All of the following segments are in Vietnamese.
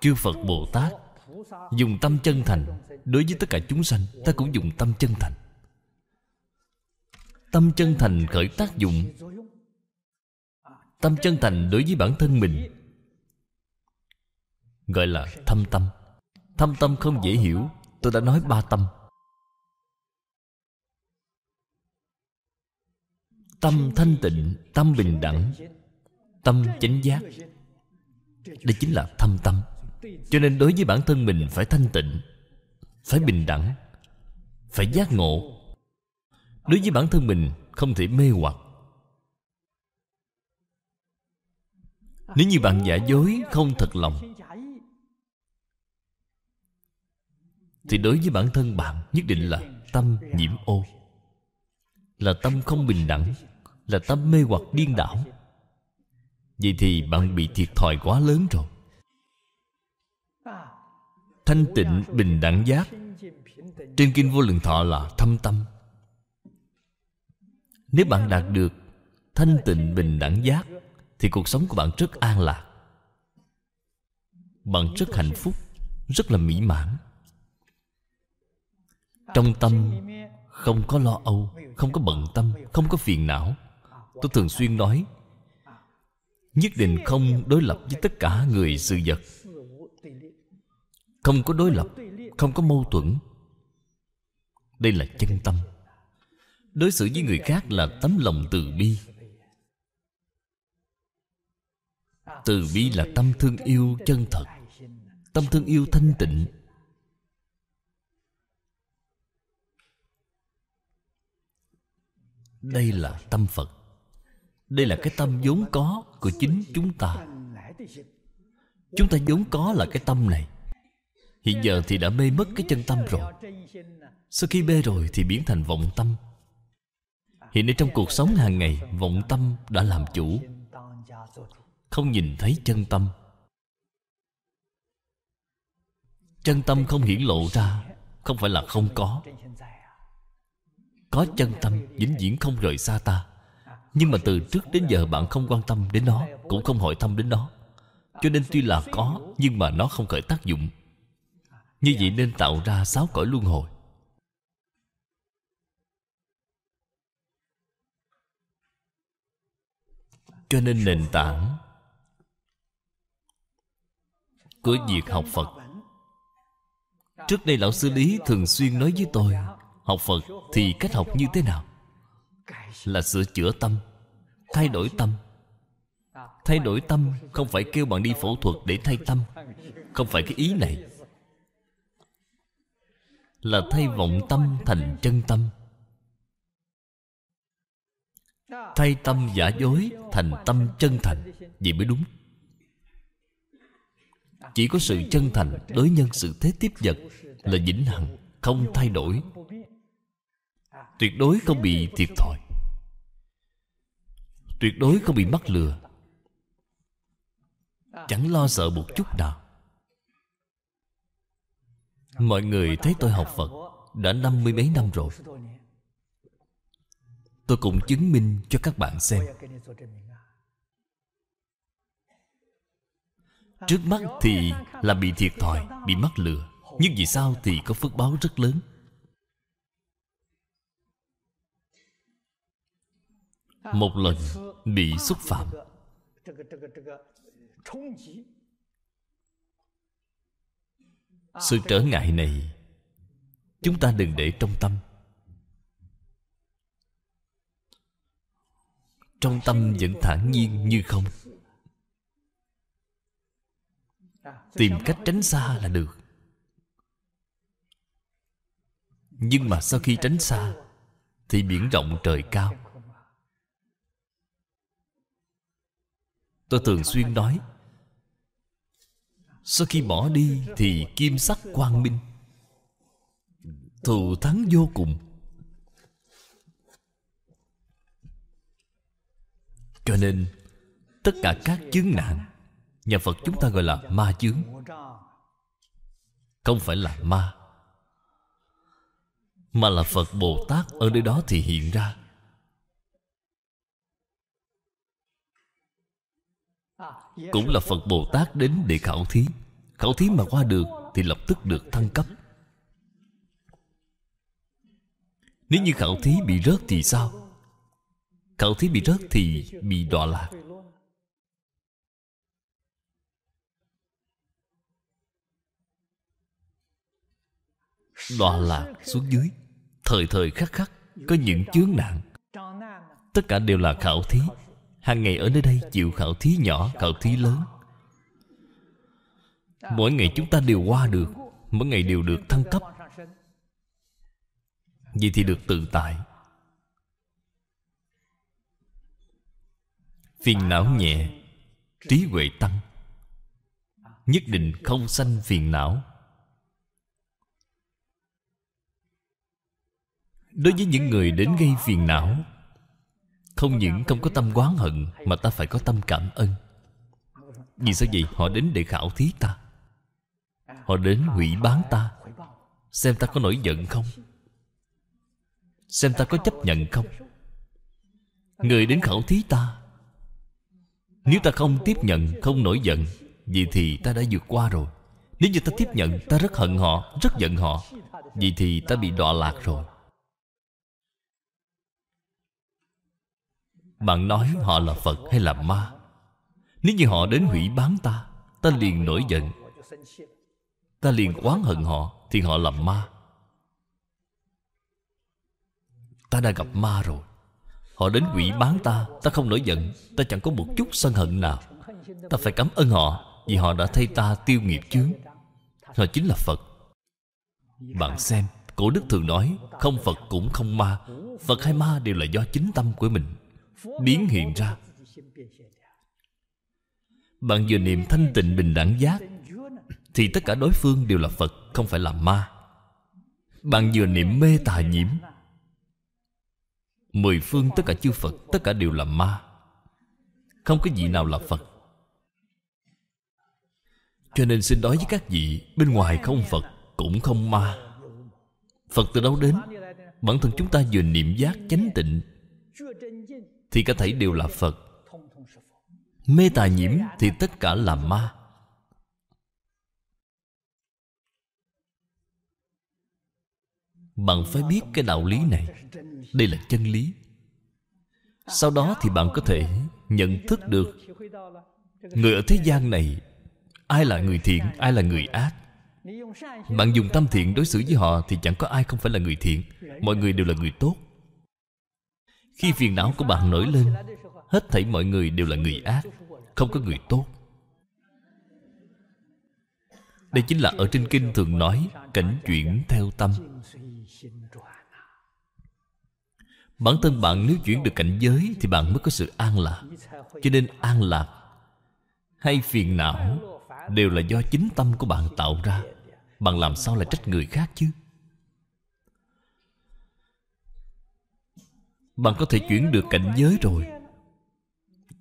chư phật bồ tát dùng tâm chân thành đối với tất cả chúng sanh ta cũng dùng tâm chân thành tâm chân thành khởi tác dụng tâm chân thành đối với bản thân mình gọi là thâm tâm thâm tâm không dễ hiểu tôi đã nói ba tâm tâm thanh tịnh tâm bình đẳng tâm chánh giác đây chính là thâm tâm Cho nên đối với bản thân mình phải thanh tịnh Phải bình đẳng Phải giác ngộ Đối với bản thân mình không thể mê hoặc Nếu như bạn giả dối không thật lòng Thì đối với bản thân bạn nhất định là tâm nhiễm ô Là tâm không bình đẳng Là tâm mê hoặc điên đảo Vậy thì bạn bị thiệt thòi quá lớn rồi Thanh tịnh bình đẳng giác Trên Kinh Vô Lượng Thọ là thâm tâm Nếu bạn đạt được thanh tịnh bình đẳng giác Thì cuộc sống của bạn rất an lạc Bạn rất hạnh phúc Rất là mỹ mãn Trong tâm không có lo âu Không có bận tâm Không có phiền não Tôi thường xuyên nói nhất định không đối lập với tất cả người sự vật không có đối lập không có mâu thuẫn đây là chân tâm đối xử với người khác là tấm lòng từ bi từ bi là tâm thương yêu chân thật tâm thương yêu thanh tịnh đây là tâm phật đây là cái tâm vốn có của chính chúng ta Chúng ta vốn có là cái tâm này Hiện giờ thì đã mê mất cái chân tâm rồi Sau khi mê rồi thì biến thành vọng tâm Hiện nay trong cuộc sống hàng ngày Vọng tâm đã làm chủ Không nhìn thấy chân tâm Chân tâm không hiển lộ ra Không phải là không có Có chân tâm vĩnh viễn không rời xa ta nhưng mà từ trước đến giờ bạn không quan tâm đến nó Cũng không hỏi thăm đến nó Cho nên tuy là có Nhưng mà nó không khởi tác dụng Như vậy nên tạo ra sáu cõi luân hồi Cho nên nền tảng Của việc học Phật Trước đây lão sư Lý thường xuyên nói với tôi Học Phật thì cách học như thế nào là sửa chữa tâm thay đổi tâm thay đổi tâm không phải kêu bạn đi phẫu thuật để thay tâm không phải cái ý này là thay vọng tâm thành chân tâm thay tâm giả dối thành tâm chân thành vậy mới đúng chỉ có sự chân thành đối nhân sự thế tiếp vật là vĩnh hằng không thay đổi tuyệt đối không bị thiệt thòi tuyệt đối không bị mắc lừa chẳng lo sợ một chút nào mọi người thấy tôi học phật đã năm mươi mấy năm rồi tôi cũng chứng minh cho các bạn xem trước mắt thì là bị thiệt thòi bị mắc lừa nhưng vì sao thì có phước báo rất lớn Một lần bị xúc phạm Sự trở ngại này Chúng ta đừng để trong tâm Trong tâm vẫn thản nhiên như không Tìm cách tránh xa là được Nhưng mà sau khi tránh xa Thì biển rộng trời cao Tôi thường xuyên nói Sau khi bỏ đi Thì kim sắc quang minh Thù thắng vô cùng Cho nên Tất cả các chứng nạn Nhà Phật chúng ta gọi là ma chướng Không phải là ma Mà là Phật Bồ Tát Ở nơi đó thì hiện ra Cũng là Phật Bồ Tát đến để khảo thí Khảo thí mà qua được Thì lập tức được thăng cấp Nếu như khảo thí bị rớt thì sao? Khảo thí bị rớt thì bị đọa lạc Đọa lạc xuống dưới Thời thời khắc khắc Có những chướng nạn Tất cả đều là khảo thí Hàng ngày ở nơi đây chịu khảo thí nhỏ, khảo thí lớn Mỗi ngày chúng ta đều qua được Mỗi ngày đều được thăng cấp Vậy thì được tự tại Phiền não nhẹ Trí huệ tăng Nhất định không sanh phiền não Đối với những người đến gây phiền não không những không có tâm quán hận Mà ta phải có tâm cảm ơn Vì sao vậy họ đến để khảo thí ta Họ đến hủy bán ta Xem ta có nổi giận không Xem ta có chấp nhận không Người đến khảo thí ta Nếu ta không tiếp nhận Không nổi giận Vậy thì ta đã vượt qua rồi Nếu như ta tiếp nhận Ta rất hận họ Rất giận họ Vậy thì ta bị đọa lạc rồi Bạn nói họ là Phật hay là ma Nếu như họ đến hủy bán ta Ta liền nổi giận Ta liền oán hận họ Thì họ là ma Ta đã gặp ma rồi Họ đến quỷ bán ta Ta không nổi giận Ta chẳng có một chút sân hận nào Ta phải cảm ơn họ Vì họ đã thay ta tiêu nghiệp chướng Họ chính là Phật Bạn xem Cổ Đức thường nói Không Phật cũng không ma Phật hay ma đều là do chính tâm của mình biến hiện ra bạn vừa niệm thanh tịnh bình đẳng giác thì tất cả đối phương đều là phật không phải là ma bạn vừa niệm mê tà nhiễm mười phương tất cả chư phật tất cả đều là ma không có gì nào là phật cho nên xin nói với các vị bên ngoài không phật cũng không ma phật từ đâu đến bản thân chúng ta vừa niệm giác chánh tịnh thì cả thảy đều là Phật Mê tà nhiễm thì tất cả là ma Bạn phải biết cái đạo lý này Đây là chân lý Sau đó thì bạn có thể nhận thức được Người ở thế gian này Ai là người thiện, ai là người ác Bạn dùng tâm thiện đối xử với họ Thì chẳng có ai không phải là người thiện Mọi người đều là người tốt khi phiền não của bạn nổi lên Hết thảy mọi người đều là người ác Không có người tốt Đây chính là ở trên kinh thường nói Cảnh chuyển theo tâm Bản thân bạn nếu chuyển được cảnh giới Thì bạn mới có sự an lạc Cho nên an lạc Hay phiền não Đều là do chính tâm của bạn tạo ra Bạn làm sao là trách người khác chứ Bạn có thể chuyển được cảnh giới rồi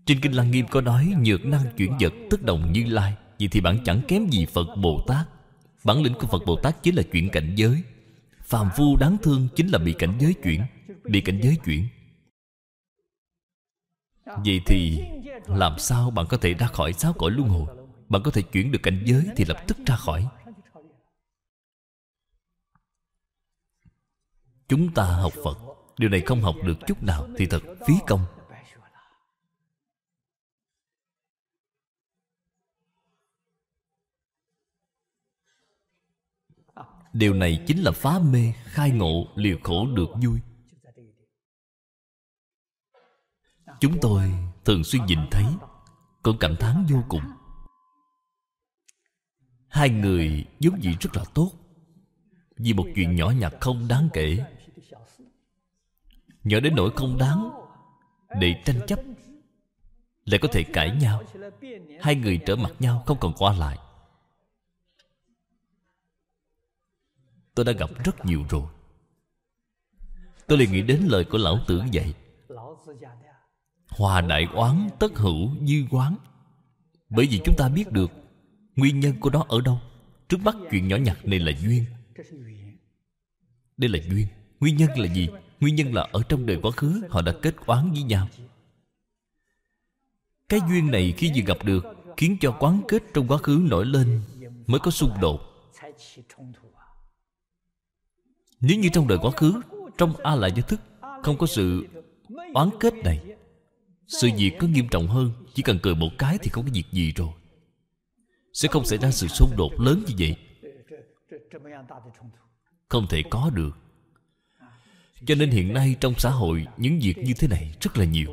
Trên Kinh Lăng Nghiêm có nói Nhược năng chuyển vật tức đồng như lai Vậy thì bạn chẳng kém gì Phật Bồ Tát Bản lĩnh của Phật Bồ Tát chính là chuyển cảnh giới Phàm phu đáng thương chính là bị cảnh giới chuyển Bị cảnh giới chuyển Vậy thì làm sao bạn có thể ra khỏi sáu cõi luân hồi Bạn có thể chuyển được cảnh giới thì lập tức ra khỏi Chúng ta học Phật Điều này không học được chút nào Thì thật phí công Điều này chính là phá mê Khai ngộ liều khổ được vui Chúng tôi thường xuyên nhìn thấy Cũng cảm thán vô cùng Hai người giống gì rất là tốt Vì một chuyện nhỏ nhặt không đáng kể Nhỏ đến nỗi không đáng Để tranh chấp Lại có thể cãi nhau Hai người trở mặt nhau không còn qua lại Tôi đã gặp rất nhiều rồi Tôi liền nghĩ đến lời của lão tử dạy: Hòa đại oán tất hữu dư quán Bởi vì chúng ta biết được Nguyên nhân của nó ở đâu Trước mắt chuyện nhỏ nhặt này là duyên Đây là duyên Nguyên nhân là gì Nguyên nhân là ở trong đời quá khứ Họ đã kết oán với nhau Cái duyên này khi vừa gặp được Khiến cho quán kết trong quá khứ nổi lên Mới có xung đột Nếu như trong đời quá khứ Trong A la giới thức Không có sự oán kết này Sự việc có nghiêm trọng hơn Chỉ cần cười một cái thì không có việc gì rồi Sẽ không xảy ra sự xung đột lớn như vậy Không thể có được cho nên hiện nay trong xã hội Những việc như thế này rất là nhiều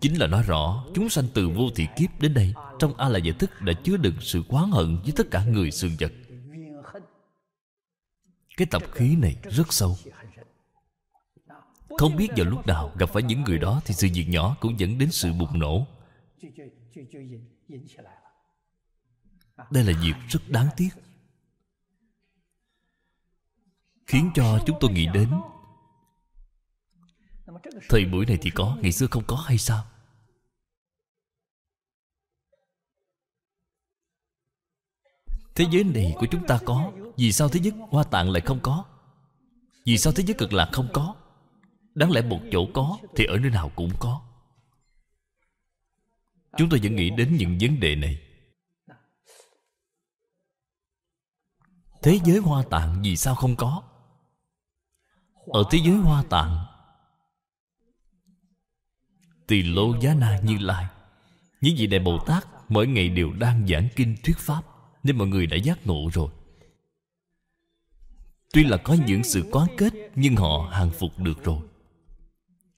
Chính là nói rõ Chúng sanh từ vô thị kiếp đến đây Trong A la giải thức đã chứa đựng sự quán hận Với tất cả người xương vật Cái tập khí này rất sâu Không biết vào lúc nào gặp phải những người đó Thì sự việc nhỏ cũng dẫn đến sự bùng nổ Đây là việc rất đáng tiếc khiến cho chúng tôi nghĩ đến thời buổi này thì có ngày xưa không có hay sao thế giới này của chúng ta có vì sao thế giới hoa tạng lại không có vì sao thế giới cực lạc không có đáng lẽ một chỗ có thì ở nơi nào cũng có chúng tôi vẫn nghĩ đến những vấn đề này thế giới hoa tạng vì sao không có ở thế giới hoa tạng Tỳ lô giá na như lai Những vị đại Bồ Tát Mỗi ngày đều đang giảng kinh thuyết pháp Nên mọi người đã giác ngộ rồi Tuy là có những sự quán kết Nhưng họ hàng phục được rồi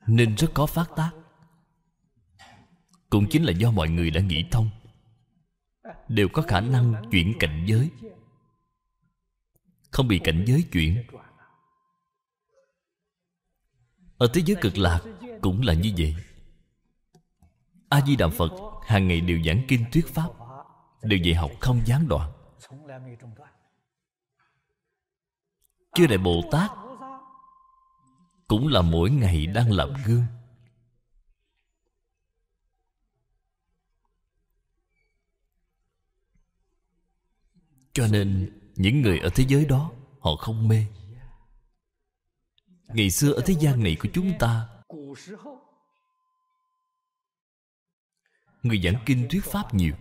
Nên rất có phát tác Cũng chính là do mọi người đã nghĩ thông Đều có khả năng chuyển cảnh giới Không bị cảnh giới chuyển ở thế giới cực lạc cũng là như vậy A-di-đà Phật hàng ngày đều giảng kinh thuyết pháp Đều dạy học không gián đoạn Chưa Đại Bồ Tát Cũng là mỗi ngày đang làm gương Cho nên những người ở thế giới đó Họ không mê ngày xưa ở thế gian này của chúng ta người giảng kinh thuyết pháp nhiều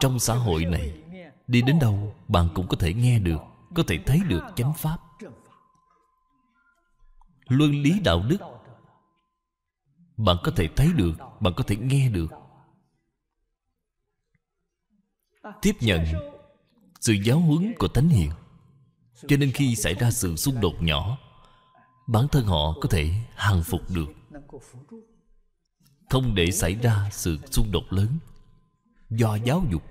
trong xã hội này đi đến đâu bạn cũng có thể nghe được có thể thấy được chánh pháp luân lý đạo đức bạn có thể thấy được bạn có thể nghe được tiếp nhận sự giáo huấn của thánh hiền cho nên khi xảy ra sự xung đột nhỏ bản thân họ có thể hàng phục được không để xảy ra sự xung đột lớn do giáo dục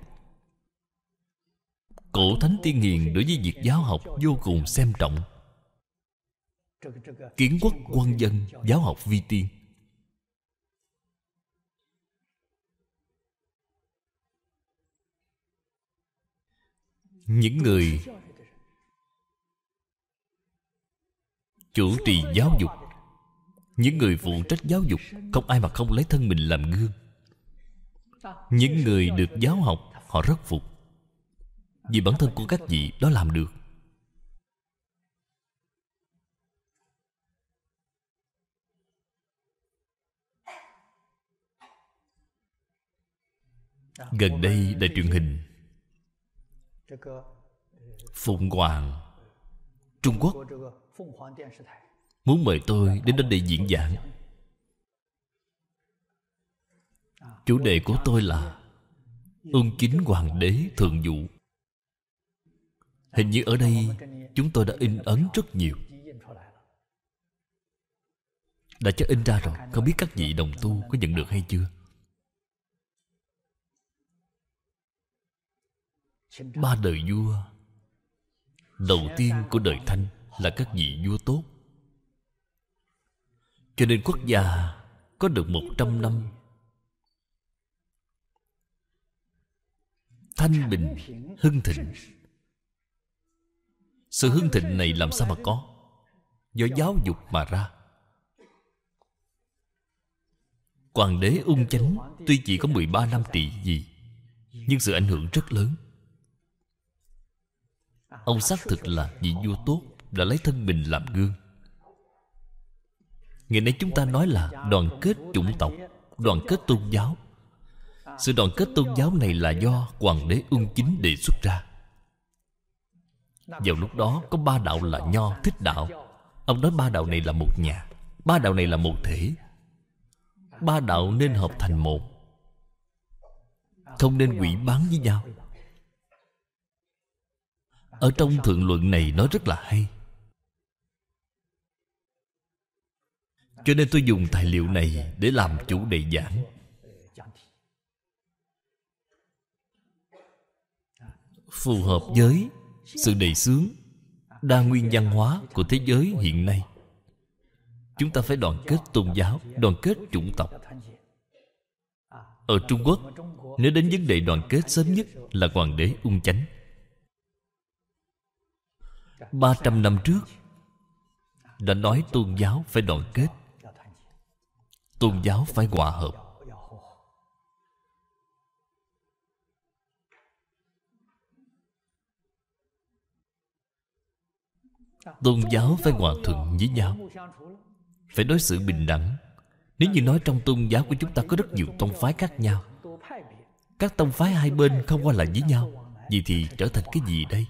cổ thánh tiên hiền đối với việc giáo học vô cùng xem trọng kiến quốc quân dân giáo học vi tiên những người chủ trì giáo dục những người phụ trách giáo dục không ai mà không lấy thân mình làm gương những người được giáo học họ rất phục vì bản thân của các vị đó làm được gần đây đài truyền hình Phụng Hoàng Trung Quốc Muốn mời tôi đến đến đây diễn giảng Chủ đề của tôi là Ung chính hoàng đế thượng dụ Hình như ở đây Chúng tôi đã in ấn rất nhiều Đã cho in ra rồi Không biết các vị đồng tu có nhận được hay chưa ba đời vua đầu tiên của đời thanh là các vị vua tốt cho nên quốc gia có được một trăm năm thanh bình hưng thịnh sự hưng thịnh này làm sao mà có do giáo dục mà ra hoàng đế ung chánh tuy chỉ có 13 năm trị vì nhưng sự ảnh hưởng rất lớn Ông xác thực là vị vua tốt Đã lấy thân mình làm gương Ngày nay chúng ta nói là đoàn kết chủng tộc Đoàn kết tôn giáo Sự đoàn kết tôn giáo này là do Hoàng đế ung chính đề xuất ra Vào lúc đó có ba đạo là Nho, Thích Đạo Ông nói ba đạo này là một nhà Ba đạo này là một thể Ba đạo nên hợp thành một Không nên quỷ bán với nhau ở trong thượng luận này nói rất là hay Cho nên tôi dùng tài liệu này để làm chủ đề giảng Phù hợp với sự đầy sướng Đa nguyên văn hóa của thế giới hiện nay Chúng ta phải đoàn kết tôn giáo Đoàn kết chủng tộc Ở Trung Quốc Nếu đến vấn đề đoàn kết sớm nhất Là hoàng đế ung chánh 300 năm trước Đã nói tôn giáo phải đoàn kết Tôn giáo phải hòa hợp Tôn giáo phải hòa thuận với nhau Phải đối xử bình đẳng Nếu như nói trong tôn giáo của chúng ta có rất nhiều tông phái khác nhau Các tông phái hai bên không qua lại với nhau Vậy thì trở thành cái gì đây?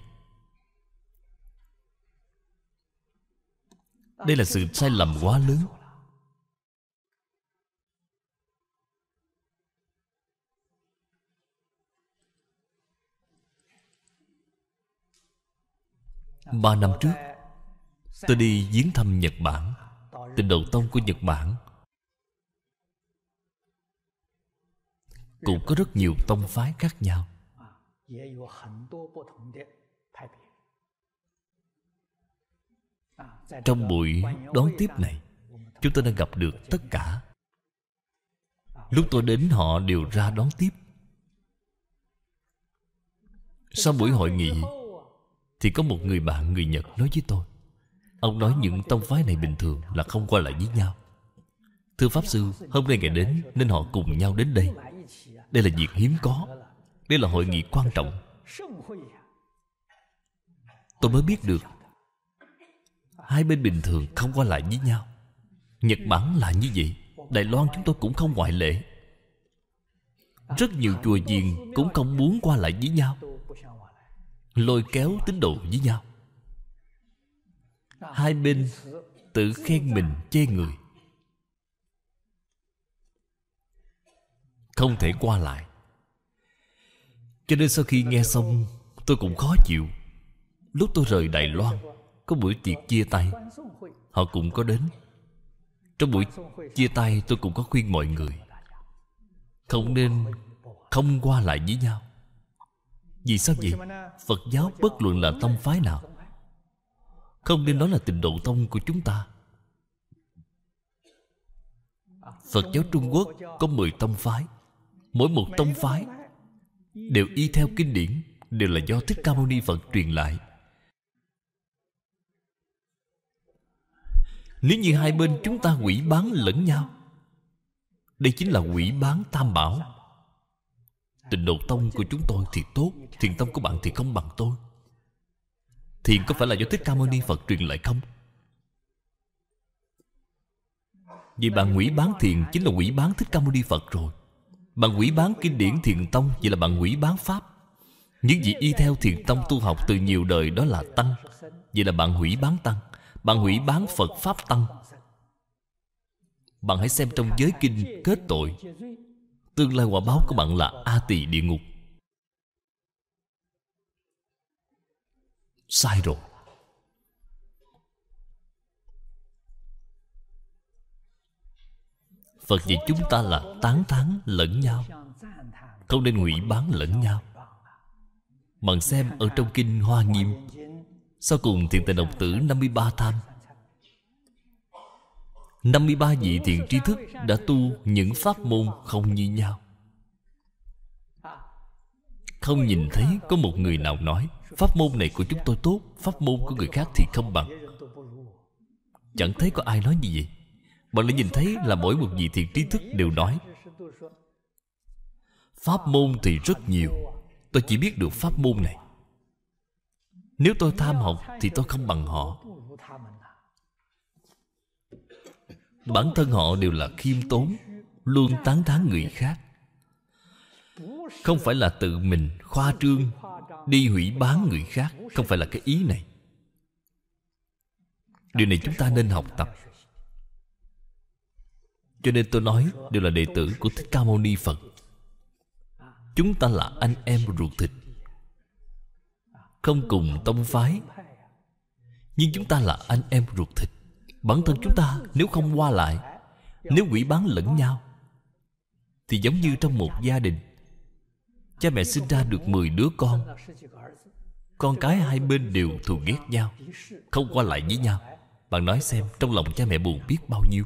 Đây là sự sai lầm quá lớn Ba năm trước Tôi đi viếng thăm Nhật Bản tình đầu Tông của Nhật Bản Cũng có rất nhiều tông phái khác nhau trong buổi đón tiếp này chúng tôi đã gặp được tất cả lúc tôi đến họ đều ra đón tiếp sau buổi hội nghị thì có một người bạn người nhật nói với tôi ông nói những tông phái này bình thường là không qua lại với nhau thưa pháp sư hôm nay ngày đến nên họ cùng nhau đến đây đây là việc hiếm có đây là hội nghị quan trọng tôi mới biết được Hai bên bình thường không qua lại với nhau Nhật Bản là như vậy Đài Loan chúng tôi cũng không ngoại lệ Rất nhiều chùa chiền cũng không muốn qua lại với nhau Lôi kéo tín đồ với nhau Hai bên tự khen mình chê người Không thể qua lại Cho nên sau khi nghe xong Tôi cũng khó chịu Lúc tôi rời Đài Loan có buổi tiệc chia tay Họ cũng có đến Trong buổi chia tay tôi cũng có khuyên mọi người Không nên không qua lại với nhau Vì sao vậy? Phật giáo bất luận là tông phái nào Không nên nói là tình độ tông của chúng ta Phật giáo Trung Quốc có 10 tông phái Mỗi một tông phái Đều y theo kinh điển Đều là do Thích Ca Mâu Ni Phật truyền lại Nếu như hai bên chúng ta quỷ bán lẫn nhau Đây chính là quỷ bán tam bảo tình độ tông của chúng tôi thì tốt Thiền tông của bạn thì không bằng tôi Thiền có phải là do Thích Ca Mâu Ni Phật truyền lại không? Vì bạn quỷ bán thiền chính là quỷ bán Thích Ca Mâu Ni Phật rồi Bạn quỷ bán kinh điển thiền tông Vậy là bạn quỷ bán Pháp Những gì y theo thiền tông tu học từ nhiều đời đó là Tăng Vậy là bạn hủy bán Tăng bạn hủy bán Phật Pháp Tăng Bạn hãy xem trong giới kinh kết tội Tương lai quả báo của bạn là A tỳ địa ngục Sai rồi Phật dạy chúng ta là tán thán lẫn nhau Không nên hủy bán lẫn nhau Bạn xem ở trong kinh Hoa Nghiêm sau cùng thiền tài độc tử 53 tham 53 vị thiền trí thức đã tu những pháp môn không như nhau Không nhìn thấy có một người nào nói Pháp môn này của chúng tôi tốt Pháp môn của người khác thì không bằng Chẳng thấy có ai nói như vậy Bạn đã nhìn thấy là mỗi một vị thiền trí thức đều nói Pháp môn thì rất nhiều Tôi chỉ biết được pháp môn này nếu tôi tham học Thì tôi không bằng họ Bản thân họ đều là khiêm tốn Luôn tán thán người khác Không phải là tự mình khoa trương Đi hủy bán người khác Không phải là cái ý này Điều này chúng ta nên học tập Cho nên tôi nói Đều là đệ tử của Thích Ca Mâu Ni Phật Chúng ta là anh em ruột thịt không cùng tông phái Nhưng chúng ta là anh em ruột thịt Bản thân chúng ta nếu không qua lại Nếu quỷ bán lẫn nhau Thì giống như trong một gia đình Cha mẹ sinh ra được 10 đứa con Con cái hai bên đều thù ghét nhau Không qua lại với nhau Bạn nói xem trong lòng cha mẹ buồn biết bao nhiêu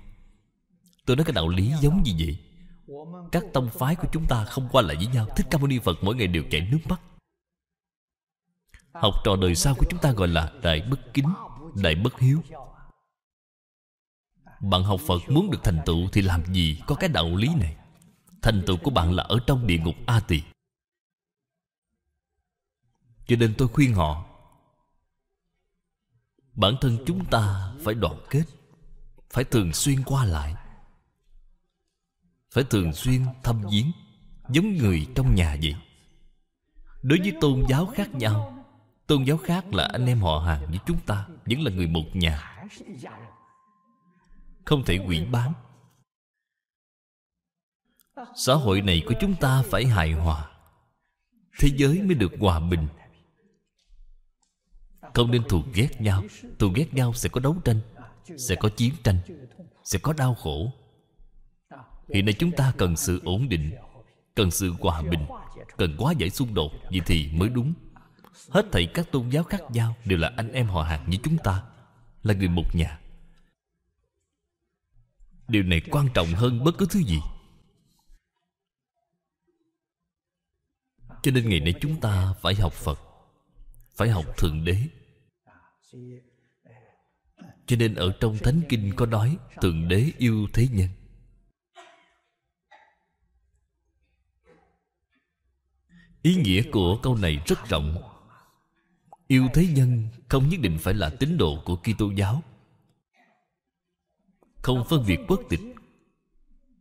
Tôi nói cái đạo lý giống như vậy Các tông phái của chúng ta không qua lại với nhau Thích Ca Mâu Ni Phật mỗi ngày đều chảy nước mắt Học trò đời sau của chúng ta gọi là Đại bất kính Đại bất hiếu Bạn học Phật muốn được thành tựu Thì làm gì có cái đạo lý này Thành tựu của bạn là ở trong địa ngục A Tỳ Cho nên tôi khuyên họ Bản thân chúng ta phải đoàn kết Phải thường xuyên qua lại Phải thường xuyên thăm viếng Giống người trong nhà vậy Đối với tôn giáo khác nhau Tôn giáo khác là anh em họ hàng với chúng ta Vẫn là người một nhà Không thể quỷ bán Xã hội này của chúng ta phải hài hòa Thế giới mới được hòa bình Không nên thù ghét nhau Thù ghét nhau sẽ có đấu tranh Sẽ có chiến tranh Sẽ có đau khổ Hiện nay chúng ta cần sự ổn định Cần sự hòa bình Cần quá giải xung đột Vậy thì mới đúng Hết thảy các tôn giáo khác nhau Đều là anh em họ hàng như chúng ta Là người một nhà Điều này quan trọng hơn bất cứ thứ gì Cho nên ngày nay chúng ta phải học Phật Phải học Thượng Đế Cho nên ở trong Thánh Kinh có nói Thượng Đế yêu thế nhân Ý nghĩa của câu này rất rộng Yêu thế nhân không nhất định phải là tín đồ của Kitô giáo Không phân biệt quốc tịch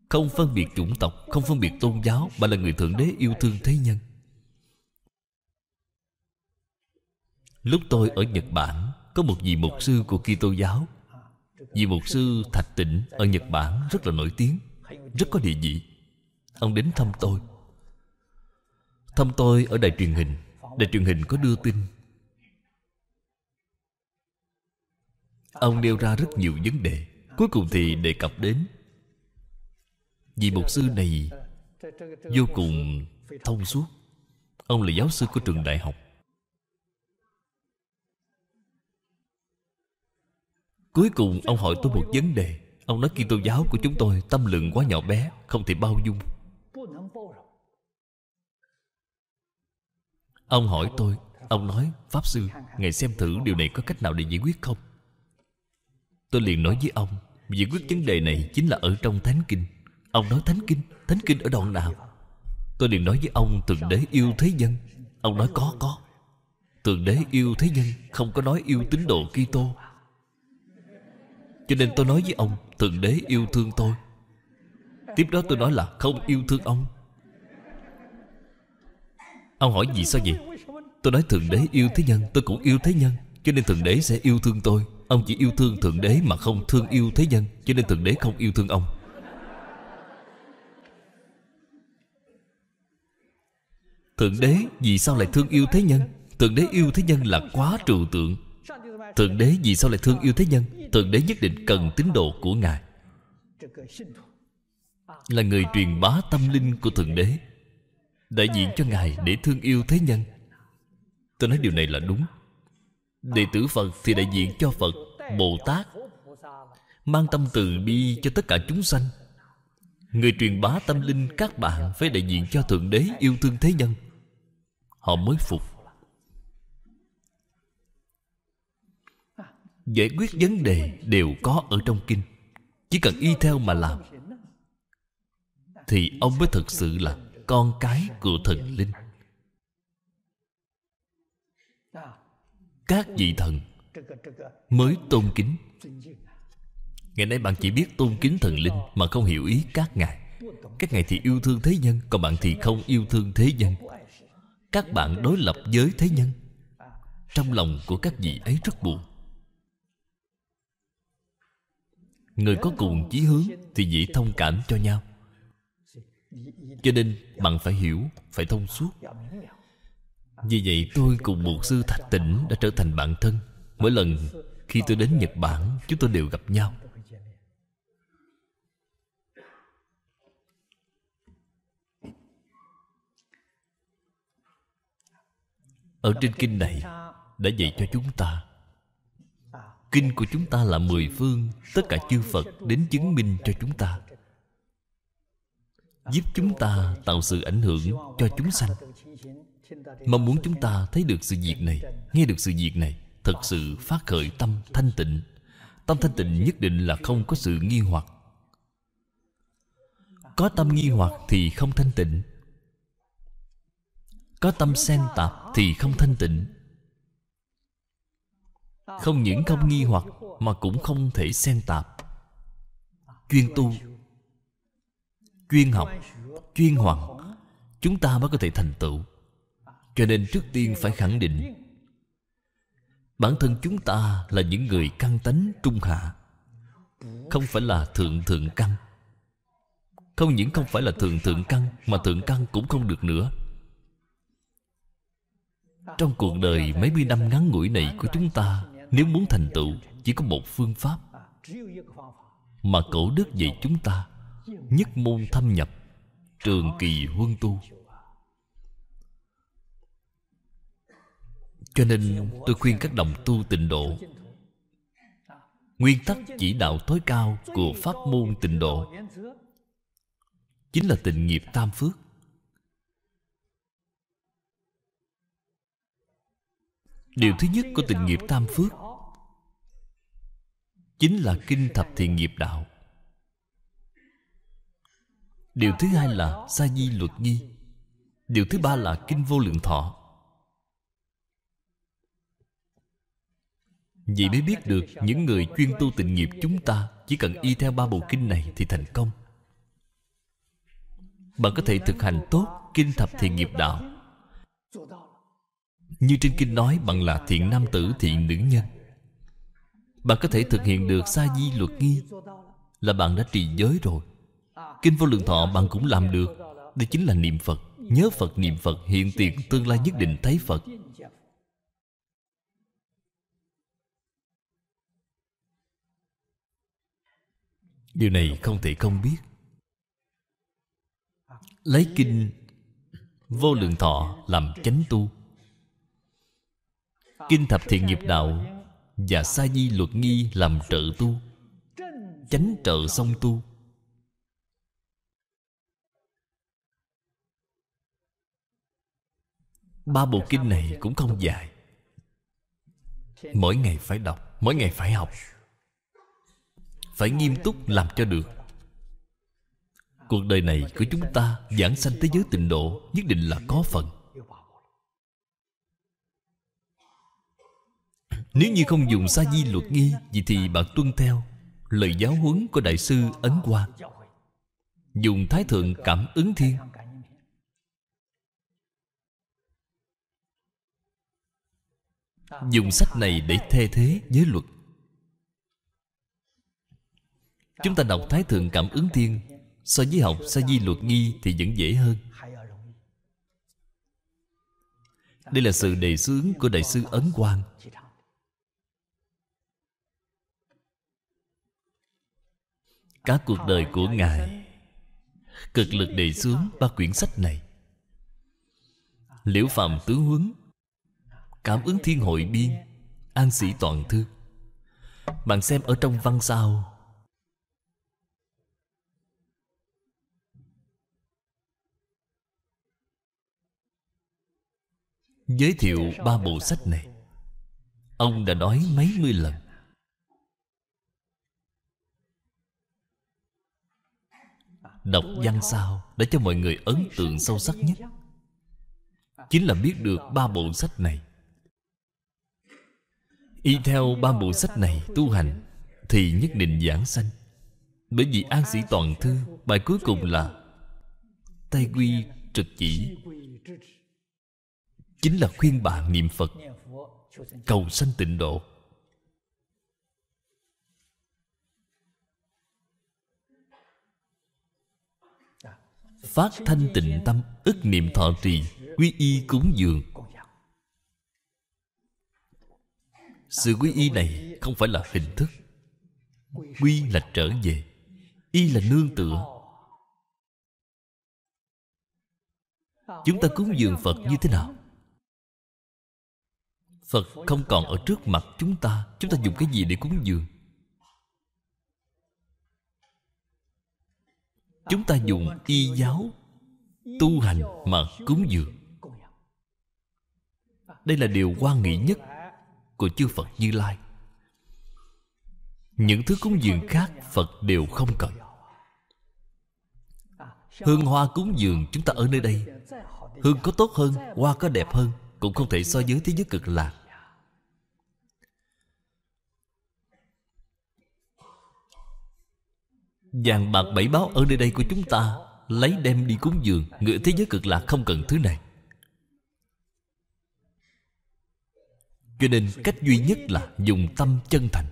Không phân biệt chủng tộc Không phân biệt tôn giáo Mà là người Thượng Đế yêu thương thế nhân Lúc tôi ở Nhật Bản Có một vị mục sư của Kitô giáo Vị mục sư Thạch Tịnh Ở Nhật Bản rất là nổi tiếng Rất có địa vị Ông đến thăm tôi Thăm tôi ở đài truyền hình Đài truyền hình có đưa tin Ông nêu ra rất nhiều vấn đề Cuối cùng thì đề cập đến Vì mục sư này Vô cùng thông suốt Ông là giáo sư của trường đại học Cuối cùng ông hỏi tôi một vấn đề Ông nói Kitô giáo của chúng tôi tâm lượng quá nhỏ bé Không thể bao dung Ông hỏi tôi Ông nói Pháp sư Ngài xem thử điều này có cách nào để giải quyết không Tôi liền nói với ông Giải quyết vấn đề này chính là ở trong Thánh Kinh Ông nói Thánh Kinh Thánh Kinh ở đoạn nào Tôi liền nói với ông Thượng đế yêu thế dân Ông nói có có Thượng đế yêu thế dân Không có nói yêu tín đồ Kitô Cho nên tôi nói với ông Thượng đế yêu thương tôi Tiếp đó tôi nói là không yêu thương ông Ông hỏi gì sao vậy Tôi nói Thượng đế yêu thế nhân Tôi cũng yêu thế nhân Cho nên Thượng đế sẽ yêu thương tôi Ông chỉ yêu thương Thượng Đế mà không thương yêu thế nhân Cho nên Thượng Đế không yêu thương ông Thượng Đế vì sao lại thương yêu thế nhân Thượng Đế yêu thế nhân là quá trừu tượng Thượng Đế vì sao lại thương yêu thế nhân Thượng Đế nhất định cần tín đồ của Ngài Là người truyền bá tâm linh của Thượng Đế Đại diện cho Ngài để thương yêu thế nhân Tôi nói điều này là đúng đệ tử phật thì đại diện cho phật bồ tát mang tâm từ bi cho tất cả chúng sanh người truyền bá tâm linh các bạn phải đại diện cho thượng đế yêu thương thế nhân họ mới phục giải quyết vấn đề đều có ở trong kinh chỉ cần y theo mà làm thì ông mới thật sự là con cái của thần linh các vị thần mới tôn kính ngày nay bạn chỉ biết tôn kính thần linh mà không hiểu ý các ngài các ngài thì yêu thương thế nhân còn bạn thì không yêu thương thế nhân các bạn đối lập với thế nhân trong lòng của các vị ấy rất buồn người có cùng chí hướng thì dễ thông cảm cho nhau cho nên bạn phải hiểu phải thông suốt vì vậy tôi cùng một sư Thạch Tĩnh đã trở thành bạn thân Mỗi lần khi tôi đến Nhật Bản Chúng tôi đều gặp nhau Ở trên kinh này Đã dạy cho chúng ta Kinh của chúng ta là mười phương Tất cả chư Phật đến chứng minh cho chúng ta Giúp chúng ta tạo sự ảnh hưởng cho chúng sanh mong muốn chúng ta thấy được sự việc này nghe được sự việc này thật sự phát khởi tâm thanh tịnh tâm thanh tịnh nhất định là không có sự nghi hoặc có tâm nghi hoặc thì không thanh tịnh có tâm xen tạp thì không thanh tịnh không những không nghi hoặc mà cũng không thể xen tạp chuyên tu chuyên học chuyên hoàng chúng ta mới có thể thành tựu cho nên trước tiên phải khẳng định bản thân chúng ta là những người căn tánh trung hạ không phải là thượng thượng căn không những không phải là thượng thượng căn mà thượng căn cũng không được nữa trong cuộc đời mấy mươi năm ngắn ngủi này của chúng ta nếu muốn thành tựu chỉ có một phương pháp mà cổ đức dạy chúng ta nhất môn thâm nhập trường kỳ huân tu Cho nên tôi khuyên các đồng tu tịnh độ Nguyên tắc chỉ đạo tối cao của pháp môn tịnh độ Chính là tịnh nghiệp tam phước Điều thứ nhất của tịnh nghiệp tam phước Chính là kinh thập thiện nghiệp đạo Điều thứ hai là sa di luật nghi Điều thứ ba là kinh vô lượng thọ Vì mới biết được những người chuyên tu tịnh nghiệp chúng ta Chỉ cần y theo ba bộ kinh này thì thành công Bạn có thể thực hành tốt Kinh thập thiện nghiệp đạo Như trên kinh nói bạn là thiện nam tử thiện nữ nhân Bạn có thể thực hiện được sa di luật nghi Là bạn đã trì giới rồi Kinh vô lượng thọ bạn cũng làm được Đây chính là niệm Phật Nhớ Phật niệm Phật Hiện tiền tương lai nhất định thấy Phật điều này không thể không biết lấy kinh vô lượng thọ làm chánh tu kinh thập thiện nghiệp đạo và sa di luật nghi làm trợ tu chánh trợ song tu ba bộ kinh này cũng không dài mỗi ngày phải đọc mỗi ngày phải học phải nghiêm túc làm cho được cuộc đời này của chúng ta giảng sanh thế giới tịnh độ nhất định là có phần nếu như không dùng sa di luật nghi gì thì bạn tuân theo lời giáo huấn của đại sư ấn quang dùng thái thượng cảm ứng thiên dùng sách này để thay thế giới luật Chúng ta đọc Thái Thượng Cảm ứng Thiên So với học Sa Di Luật Nghi thì vẫn dễ hơn Đây là sự đề xướng của Đại sư Ấn Quang Cả cuộc đời của Ngài Cực lực đề xướng ba quyển sách này Liễu Phạm tứ Huấn Cảm ứng Thiên Hội Biên An Sĩ Toàn Thư Bạn xem ở trong văn sao Giới thiệu ba bộ sách này Ông đã nói mấy mươi lần Đọc văn sao để cho mọi người ấn tượng sâu sắc nhất Chính là biết được ba bộ sách này Y theo ba bộ sách này tu hành Thì nhất định giảng sanh Bởi vì An Sĩ Toàn Thư Bài cuối cùng là Tây Quy Trực Chỉ chính là khuyên bạn niệm phật cầu sanh tịnh độ phát thanh tịnh tâm ức niệm thọ trì quy y cúng dường sự quy y này không phải là hình thức quy là trở về y là nương tựa chúng ta cúng dường phật như thế nào Phật không còn ở trước mặt chúng ta Chúng ta dùng cái gì để cúng dường Chúng ta dùng y giáo Tu hành mà cúng dường Đây là điều quan nghị nhất Của chư Phật Như Lai Những thứ cúng dường khác Phật đều không cần Hương hoa cúng dường chúng ta ở nơi đây Hương có tốt hơn, hoa có đẹp hơn Cũng không thể so với thế giới cực lạc Vàng bạc bảy báo ở nơi đây của chúng ta Lấy đem đi cúng dường Người thế giới cực lạc không cần thứ này Cho nên cách duy nhất là Dùng tâm chân thành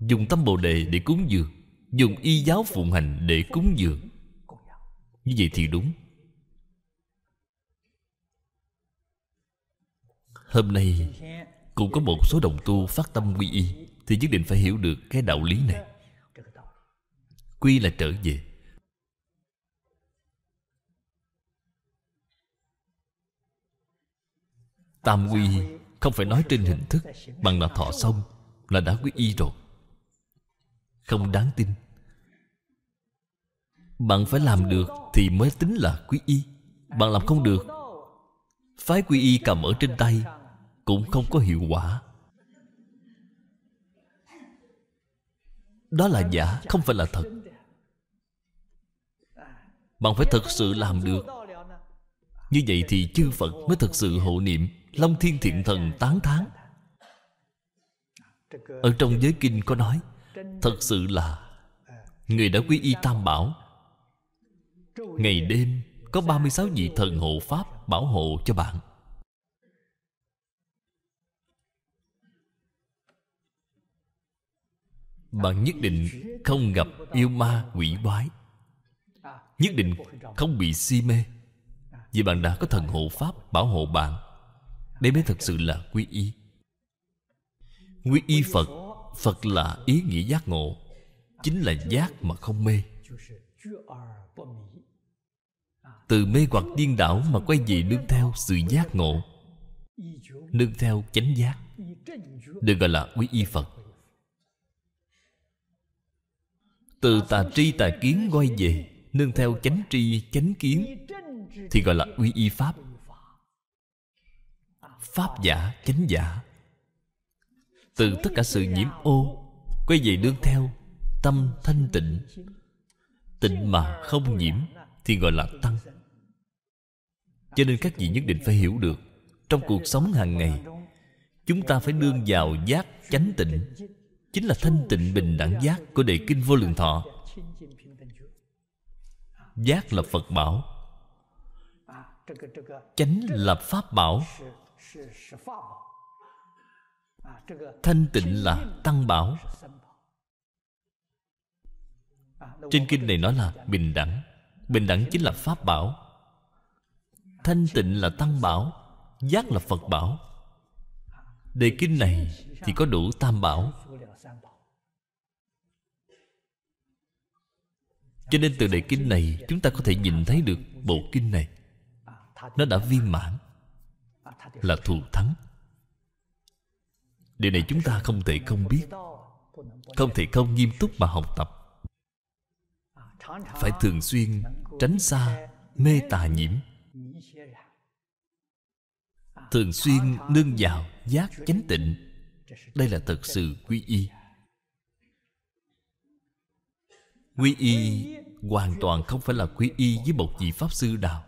Dùng tâm bồ đề để cúng dường Dùng y giáo phụng hành để cúng dường Như vậy thì đúng Hôm nay Cũng có một số đồng tu phát tâm quy y Thì nhất định phải hiểu được cái đạo lý này quy là trở về tam quy không phải nói trên hình thức bằng là thọ xong là đã quy y rồi không đáng tin bạn phải làm được thì mới tính là quy y bạn làm không được phái quy y cầm ở trên tay cũng không có hiệu quả đó là giả không phải là thật bạn phải thật sự làm được Như vậy thì chư Phật mới thật sự hộ niệm Long thiên thiện thần tán thán Ở trong giới kinh có nói Thật sự là Người đã quy y tam bảo Ngày đêm Có 36 vị thần hộ Pháp Bảo hộ cho bạn Bạn nhất định không gặp yêu ma quỷ quái Nhất định không bị si mê Vì bạn đã có thần hộ pháp bảo hộ bạn Đây mới thật sự là quy y Quy y Phật Phật là ý nghĩa giác ngộ Chính là giác mà không mê Từ mê hoặc điên đảo mà quay về nương theo sự giác ngộ Nương theo chánh giác Được gọi là quy y Phật Từ tà tri tà kiến quay về nương theo chánh tri chánh kiến thì gọi là uy y pháp pháp giả chánh giả từ tất cả sự nhiễm ô quay về nương theo tâm thanh tịnh tịnh mà không nhiễm thì gọi là tăng cho nên các vị nhất định phải hiểu được trong cuộc sống hàng ngày chúng ta phải nương vào giác chánh tịnh chính là thanh tịnh bình đẳng giác của đề kinh vô lượng thọ giác là phật bảo chánh là pháp bảo thanh tịnh là tăng bảo trên kinh này nói là bình đẳng bình đẳng chính là pháp bảo thanh tịnh là tăng bảo giác là phật bảo đề kinh này thì có đủ tam bảo Cho nên từ đề kinh này Chúng ta có thể nhìn thấy được bộ kinh này Nó đã viên mãn Là thù thắng Điều này chúng ta không thể không biết Không thể không nghiêm túc mà học tập Phải thường xuyên tránh xa mê tà nhiễm Thường xuyên nương vào giác chánh tịnh Đây là thật sự quy y Quy y Hoàn toàn không phải là quy y với một vị Pháp Sư nào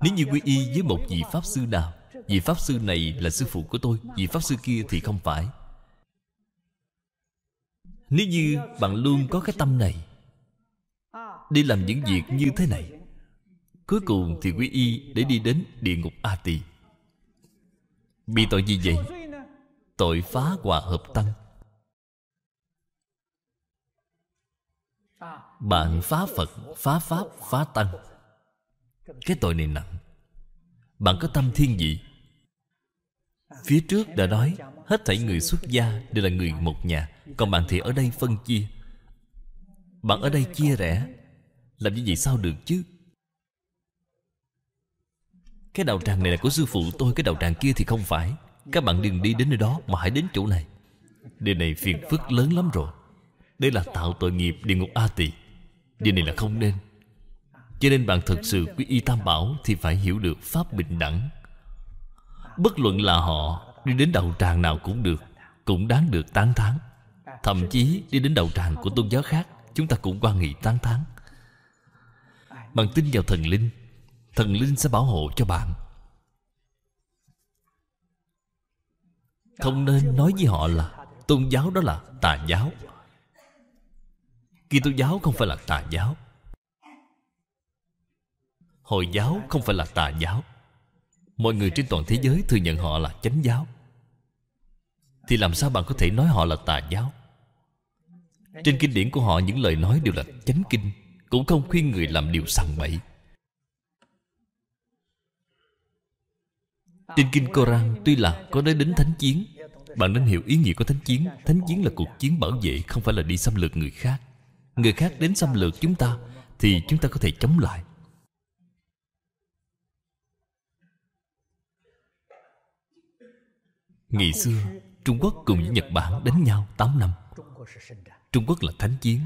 Nếu như quy y với một vị Pháp Sư nào Vị Pháp Sư này là sư phụ của tôi Vị Pháp Sư kia thì không phải Nếu như bạn luôn có cái tâm này Đi làm những việc như thế này Cuối cùng thì quý y để đi đến địa ngục A Tỳ Bị tội gì vậy? Tội phá hòa hợp tăng Bạn phá Phật, phá Pháp, phá Tăng Cái tội này nặng Bạn có tâm thiên vị Phía trước đã nói Hết thảy người xuất gia đều là người một nhà Còn bạn thì ở đây phân chia Bạn ở đây chia rẽ Làm như vậy sao được chứ Cái đạo tràng này là của sư phụ tôi Cái đạo tràng kia thì không phải Các bạn đừng đi đến nơi đó mà hãy đến chỗ này Điều này phiền phức lớn lắm rồi Đây là tạo tội nghiệp địa ngục A Tỳ Điều này là không nên Cho nên bạn thật sự quý y Tam Bảo Thì phải hiểu được Pháp bình đẳng Bất luận là họ Đi đến đầu tràng nào cũng được Cũng đáng được tán thán Thậm chí đi đến đầu tràng của tôn giáo khác Chúng ta cũng quan nghị tán thán Bạn tin vào thần linh Thần linh sẽ bảo hộ cho bạn Không nên nói với họ là Tôn giáo đó là tà giáo Kitô giáo không phải là tà giáo Hồi giáo không phải là tà giáo Mọi người trên toàn thế giới thừa nhận họ là chánh giáo Thì làm sao bạn có thể nói họ là tà giáo Trên kinh điển của họ những lời nói đều là chánh kinh Cũng không khuyên người làm điều sằng bậy Trên kinh Koran tuy là có nói đến thánh chiến Bạn nên hiểu ý nghĩa của thánh chiến Thánh chiến là cuộc chiến bảo vệ Không phải là đi xâm lược người khác Người khác đến xâm lược chúng ta Thì chúng ta có thể chống lại Ngày xưa Trung Quốc cùng với Nhật Bản đánh nhau 8 năm Trung Quốc là thánh chiến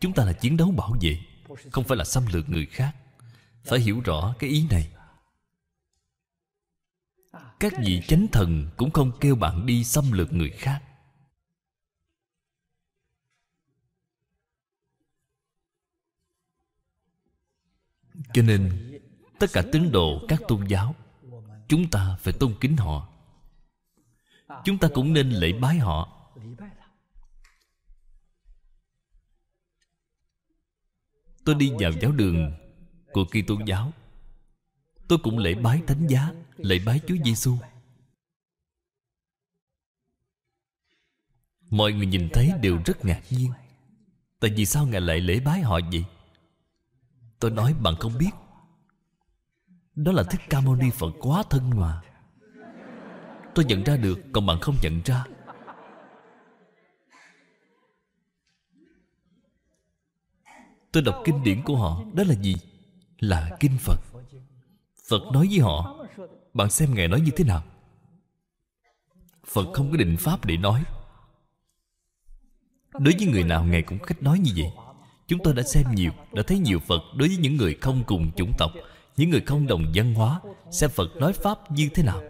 Chúng ta là chiến đấu bảo vệ Không phải là xâm lược người khác Phải hiểu rõ cái ý này Các vị chánh thần cũng không kêu bạn đi xâm lược người khác cho nên tất cả tín đồ các tôn giáo chúng ta phải tôn kính họ chúng ta cũng nên lễ bái họ tôi đi vào giáo đường của kỳ tôn giáo tôi cũng lễ bái thánh giá lễ bái chúa giêsu mọi người nhìn thấy đều rất ngạc nhiên tại vì sao ngài lại lễ bái họ vậy Tôi nói bạn không biết Đó là Thích Ca Mâu Ni Phật quá thân mà Tôi nhận ra được Còn bạn không nhận ra Tôi đọc kinh điển của họ Đó là gì? Là kinh Phật Phật nói với họ Bạn xem Ngài nói như thế nào Phật không có định pháp để nói Đối với người nào Ngài cũng khách nói như vậy Chúng tôi đã xem nhiều Đã thấy nhiều Phật đối với những người không cùng chủng tộc Những người không đồng văn hóa Xem Phật nói Pháp như thế nào